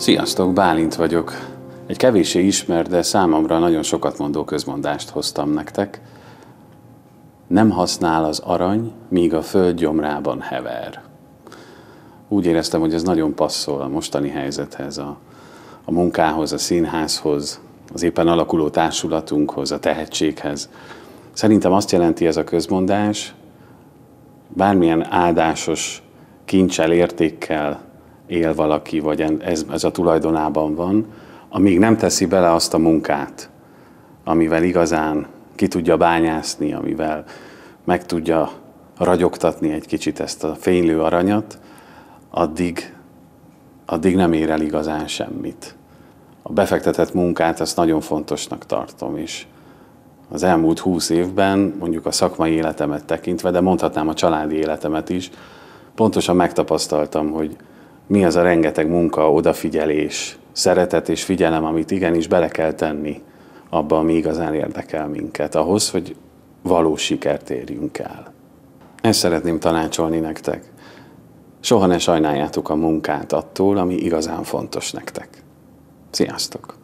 Sziasztok, Bálint vagyok. Egy kevéssé ismer, de számomra nagyon sokat mondó közmondást hoztam nektek. Nem használ az arany, míg a föld gyomrában hever. Úgy éreztem, hogy ez nagyon passzol a mostani helyzethez, a, a munkához, a színházhoz, az éppen alakuló társulatunkhoz, a tehetséghez. Szerintem azt jelenti ez a közmondás, bármilyen áldásos kincsel, értékkel, él valaki, vagy ez, ez a tulajdonában van, amíg nem teszi bele azt a munkát, amivel igazán ki tudja bányászni, amivel meg tudja ragyogtatni egy kicsit ezt a fénylő aranyat, addig, addig nem ér el igazán semmit. A befektetett munkát azt nagyon fontosnak tartom is. Az elmúlt húsz évben, mondjuk a szakmai életemet tekintve, de mondhatnám a családi életemet is, pontosan megtapasztaltam, hogy mi az a rengeteg munka, odafigyelés, szeretet és figyelem, amit igenis bele kell tenni abba, ami igazán érdekel minket, ahhoz, hogy valós sikert érjünk el. Ezt szeretném tanácsolni nektek. Soha ne sajnáljátok a munkát attól, ami igazán fontos nektek. Sziasztok!